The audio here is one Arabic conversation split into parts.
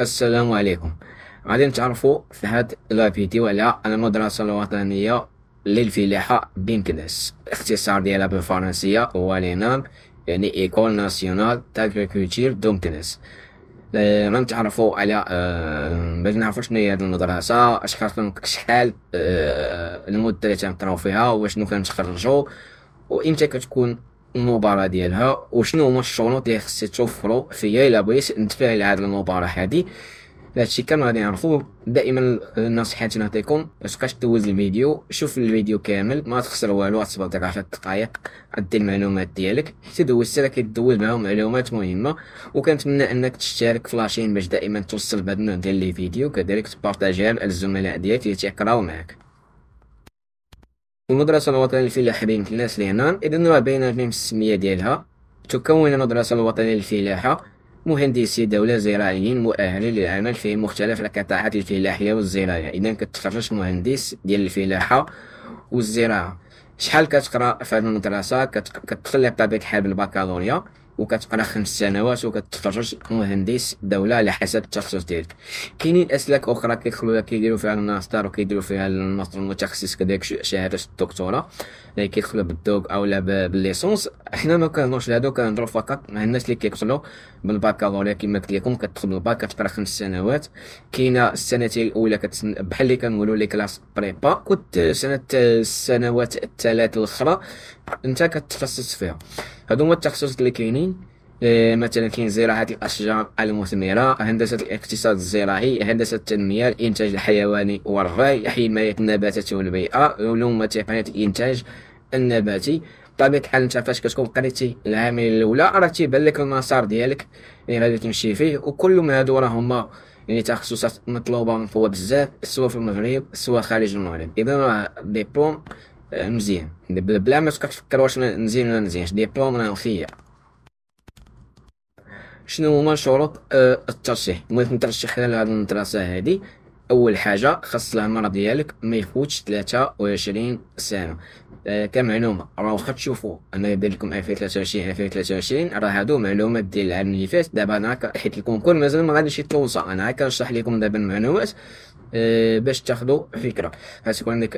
السلام عليكم غادي نتعرفوا في هاد الفيديو على المدرسة الوطنية للفلاحة بنكداس اختصار ديالها بالفرنسية هو لينام يعني ايكول ناسيونال تاغريكولتير دومكداس ما نتعرفوا على آه، باش نعرفوا شنو هي هذه المدرسه شحال شحال آه، المده اللي تنقراو فيها وشنو كنتخرجوا وامتى كتكون المباراه ديالها وشنو هما الشروط اللي خصك توفروا فيا الا بغيت نتفاعل هذه المباراه هذه هادشي كامل غادي نعرفوه دائما نصيحتي نعطيكم متبقاش دوز الفيديو شوف الفيديو كامل ما تخسر والو غتصبر ديك 10 دقائق عدي المعلومات ديالك حتى دوزت راك دوز معاهم معلومات مهمه وكنتمنى انك تشترك في لاشين باش دائما توصل بهاد النوع ديال لي فيديو كذلك تبارطاجيها مع الزملاء ديالك اللي تيقراو معاك المدرسة الوطنية للفلاحة بين الناس لهنا إذن راه بين في السمية ديالها تكون المدرسة الوطنية للفلاحة مهندسي دولة زراعيين مؤهلين للعمل في مختلف القطاعات الفلاحية والزراعية إذا كتخرج مهندس ديال الفلاحة والزراعة شحال كتقرا في هاد المدرسة كتخلي بطبيعة الحال بالبكالوريا وكتقرا خمس سنوات وكتخرج مهندس دوله على حسب التخصص ديالك كاينين اسلاك اخرى كيدخلوا كيديروا فيها الماستر وكيديروا فيها الماستر المتخصص كذلك شهاده الدكتوراه اللي كيدخلوا بالدوك لا بالليسونس حنا ما كنهضروش لهادو كنهضروا فقط مع الناس اللي كيدخلوا بالباكالوريا كما قلت لكم كتدخل الباك كتقرا خمس سنوات كاينه السنتين الاولى كتسن... بحال اللي كنقولوا لي كلاس بريبا كنت سنه السنوات الثلاث الاخرى انت كتخصص فيها هادو هما التخصصات اللي كاينين اه، مثلا كاين زراعة الأشجار المثمرة هندسة الاقتصاد الزراعي هندسة التنمية الإنتاج الحيواني والري حماية النباتات والبيئة علوم وتقنية الإنتاج النباتي بطبيعة الحال انت فاش كتكون قريتي العامل الأولى راه تيبان لك المسار ديالك اللي غادي تمشي فيه وكل من هادو راه هما يعني تخصصات مطلوبة من فوق بزاف سواء في المغرب سواء خارج المغرب إذا راه ديبلوم آه، مزيان بلا ma تفكر واش مزيان ولا مزيانش ديبلوم راه فيا شنو هما شروط آه، الترشيح المهم خلال هاد المدرسة هادي أول حاجة خاص العمر ديالك ما يفوتش تلاتة وعشرين سنة آه، كمعلومة راه واخا تشوفو أنا يبدا لكم ألفين تلاتة وعشرين ألفين تلاتة وعشرين راه هادو معلومات ديال العام اللي فات دابا أنا حيت الكونكور مازال ما غاديش انا أنا كنشرح لكم دابا المعلومات آه، باش تاخذوا فكره غتكون عندك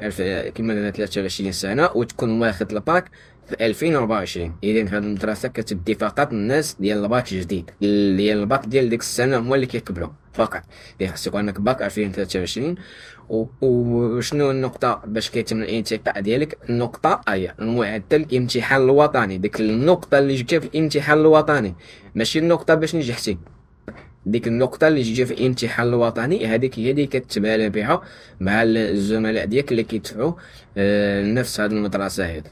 كيما قلنا 23 سنه وتكون واخد الباك في 2024 اذا هاد المدرسه كتدي فقط الناس ديال الباك الجديد ديال الباك ديال ديك السنه هما اللي كيكبروا فقط اللي خاص يكون عندك باك 2023 وشنو النقطه باش كيتم الانتقاء ديالك النقطه هي المعدل الامتحان الوطني ديك النقطه اللي جبتها في الامتحان الوطني ماشي النقطه باش نجحتي ديك النقطه اللي جيتي في الامتحان الوطني هذيك هي اللي كتبالى بها مع الزملاء ديالك اللي كيدفعوا آه، نفس هذه المدرسه هذه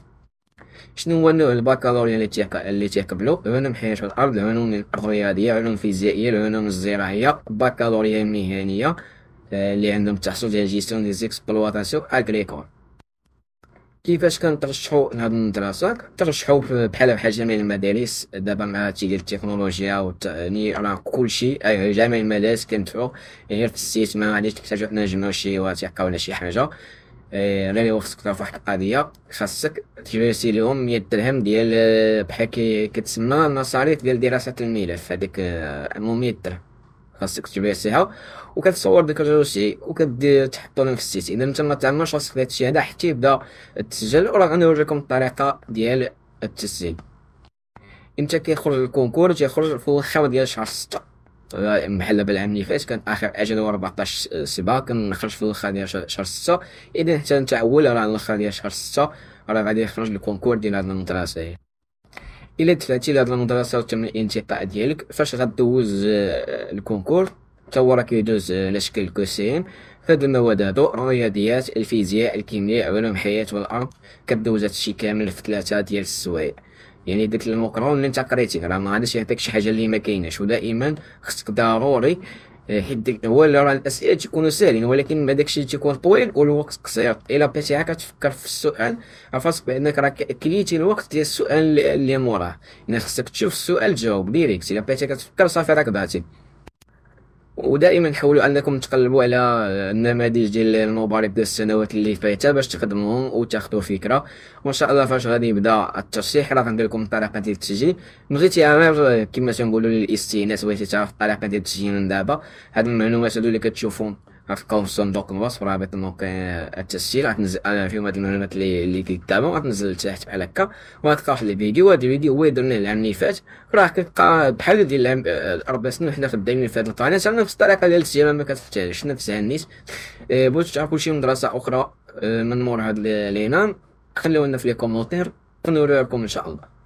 شنو هو نوع البكالوريا اللي تيق... اللي تيقبلو علوم حياة الارض علوم الرياضيه علوم فيزيائيه علوم الزراعيه بكالوريا مهنيه آه، اللي عندهم تحصل ديال جيستيون دي زيكسبلواتاسيون اغريكول كيفاش كنترشحوا لهاد المدرسه ترشحوا بحال بحال جميع المدارس دابا مع هادشي ديال التكنولوجيا يعني راه كلشي جميع المدارس كندفعوا غير في السيت ما غاديش تحتاجوا حنا نجمعوا شي وثيقه ولا شي حاجه غير خصك تعرف واحد القضيه خاصك تجلسي لهم 100 درهم ديال بحال كتسمى المصاريف ديال دراسه الملف هذيك 100 درهم خاصك تبيع السلعه وكتصور ديك الروسي وكدير تحطو لهم في السيت اذا انت ما تعملش راسك في هادشي هذا حتى يبدا التسجيل وراه غنوريكم الطريقه ديال التسجيل انت كيخرج الكونكور تيخرج في الاخر ديال شهر 6 بحال بالعام اللي فات كان اخر اجل 14 7 كنخرج في الاخر ديال شهر 6 اذا حتى نتعول راه الاخر ديال شهر 6 راه غادي يخرج الكونكور ديال هاد المدرسه الا دفعتي لهاد المدرسه وتم الانتقاء ديالك فاش غدوز آه، الكونكور تا هو راه كيدوز على آه، شكل كوسين فهاد المواد هادو الرياضيات الفيزياء الكيمياء علوم الحياه والارض كدوز هادشي كامل في ثلاثه ديال السوايع يعني داك المقرون اللي انت قريتي راه ما غاديش يعطيك شي حاجه اللي ما كايناش ودائما خصك ضروري إيه، حيت هو راه الاسئله تيكونوا ساهلين ولكن ما داكشي تيكون طويل والوقت قصير الا بقيتي هكا تفكر في السؤال عرفت بانك راك كليتي الوقت ديال السؤال اللي موراه يعني خصك تشوف السؤال تجاوب ديريكت الا بقيتي كتفكر صافي راك بعتي ودائما حاولوا انكم تقلبوا على النماذج ديال المباريات ديال السنوات اللي فاتت باش تخدموهم وتاخذوا فكره وان شاء الله فاش غادي يبدا الترشيح راه غندير لكم الطريقه ديال التسجيل بغيتي انا كما تنقولوا للاستئناس بغيتي تعرف الطريقه ديال التسجيل من دابا هاد المعلومات هادو اللي كتشوفهم غتلقاو آه، آه، في صندوق الوصف رابط الموقع التسجيل غتنزل فيهم هاد المعلومات اللي اللي كيتابعو غتنزل لتحت بحال هكا وغتلقى واحد الفيديو هذا الفيديو هو يدرنا العام اللي فات راه كتلقى بحال ديال العام اربع آه، سنين حنا خدامين في هذا القناه نفس الطريقه ديال السيما ما نفس نفسها النيت بغيتو تعرفوا شي مدرسه اخرى من مور هاد لينا خليونا في لي كومونتير لكم ان شاء الله